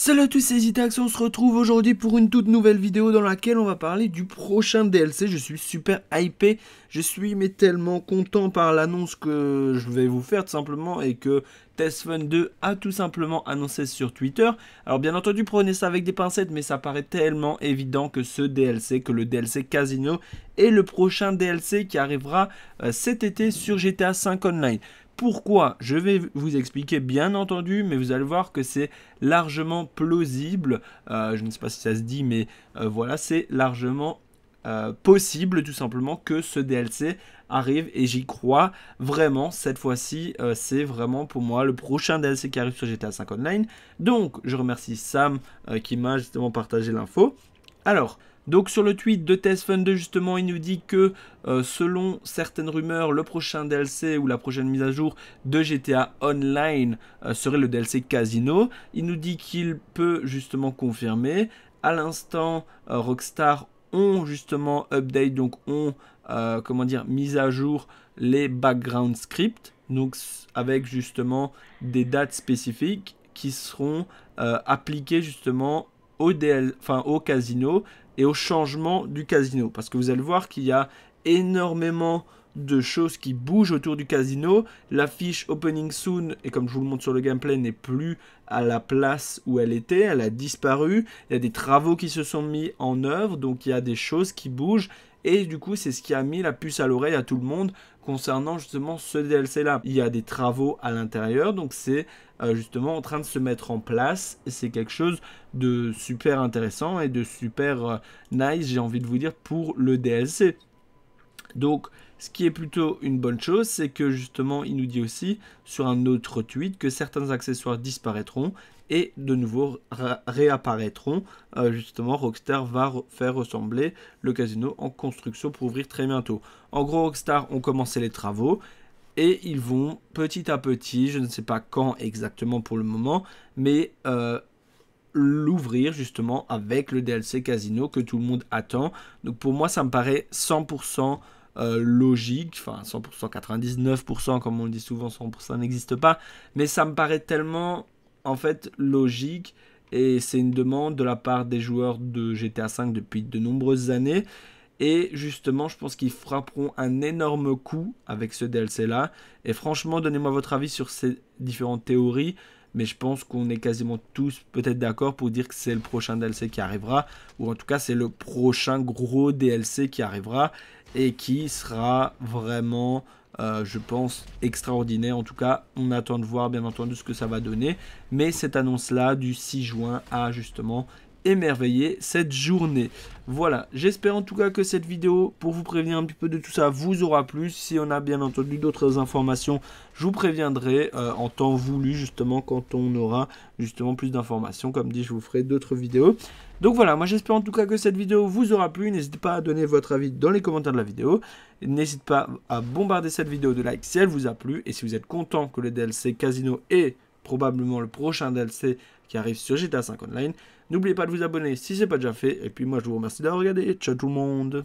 Salut à tous, c'est Zitax, on se retrouve aujourd'hui pour une toute nouvelle vidéo dans laquelle on va parler du prochain DLC. Je suis super hypé, je suis mais tellement content par l'annonce que je vais vous faire tout simplement et que TestFun 2 a tout simplement annoncé sur Twitter. Alors bien entendu, prenez ça avec des pincettes, mais ça paraît tellement évident que ce DLC, que le DLC Casino est le prochain DLC qui arrivera euh, cet été sur GTA 5 Online. Pourquoi Je vais vous expliquer bien entendu, mais vous allez voir que c'est largement plausible. Euh, je ne sais pas si ça se dit, mais euh, voilà, c'est largement euh, possible tout simplement que ce DLC arrive et j'y crois vraiment cette fois-ci c'est vraiment pour moi le prochain DLC qui arrive sur GTA 5 Online donc je remercie Sam qui m'a justement partagé l'info alors donc sur le tweet de testfund 2 justement, il nous dit que euh, selon certaines rumeurs, le prochain DLC ou la prochaine mise à jour de GTA Online euh, serait le DLC Casino. Il nous dit qu'il peut justement confirmer. À l'instant, euh, Rockstar ont justement update, donc ont comment dire, mise à jour les background scripts, donc avec justement des dates spécifiques qui seront appliquées justement au, au casino et au changement du casino. Parce que vous allez voir qu'il y a énormément de choses qui bougent autour du casino. L'affiche Opening Soon, et comme je vous le montre sur le gameplay, n'est plus à la place où elle était, elle a disparu. Il y a des travaux qui se sont mis en œuvre, donc il y a des choses qui bougent. Et du coup, c'est ce qui a mis la puce à l'oreille à tout le monde concernant justement ce DLC là. Il y a des travaux à l'intérieur, donc c'est euh, justement en train de se mettre en place. C'est quelque chose de super intéressant et de super euh, nice, j'ai envie de vous dire, pour le DLC. Donc, ce qui est plutôt une bonne chose, c'est que justement, il nous dit aussi sur un autre tweet que certains accessoires disparaîtront et de nouveau réapparaîtront. Euh, justement, Rockstar va faire ressembler le casino en construction pour ouvrir très bientôt. En gros, Rockstar ont commencé les travaux et ils vont petit à petit, je ne sais pas quand exactement pour le moment, mais euh, l'ouvrir justement avec le DLC Casino que tout le monde attend. Donc pour moi, ça me paraît 100% euh, logique, enfin 100%, 99% comme on le dit souvent, 100% n'existe pas, mais ça me paraît tellement en fait logique et c'est une demande de la part des joueurs de GTA V depuis de nombreuses années. Et justement, je pense qu'ils frapperont un énorme coup avec ce DLC-là. Et franchement, donnez-moi votre avis sur ces différentes théories. Mais je pense qu'on est quasiment tous peut-être d'accord pour dire que c'est le prochain DLC qui arrivera. Ou en tout cas, c'est le prochain gros DLC qui arrivera. Et qui sera vraiment euh, je pense, extraordinaire. En tout cas, on attend de voir bien entendu ce que ça va donner. Mais cette annonce-là du 6 juin a justement émerveillé cette journée. Voilà, j'espère en tout cas que cette vidéo, pour vous prévenir un petit peu de tout ça, vous aura plu. Si on a bien entendu d'autres informations, je vous préviendrai euh, en temps voulu, justement, quand on aura justement plus d'informations. Comme dit, je vous ferai d'autres vidéos. Donc voilà, moi j'espère en tout cas que cette vidéo vous aura plu. N'hésitez pas à donner votre avis dans les commentaires de la vidéo. N'hésitez pas à bombarder cette vidéo de likes si elle vous a plu. Et si vous êtes content que le DLC Casino est probablement le prochain DLC qui arrive sur GTA 5 Online, N'oubliez pas de vous abonner si ce n'est pas déjà fait. Et puis moi, je vous remercie d'avoir regardé. Ciao tout le monde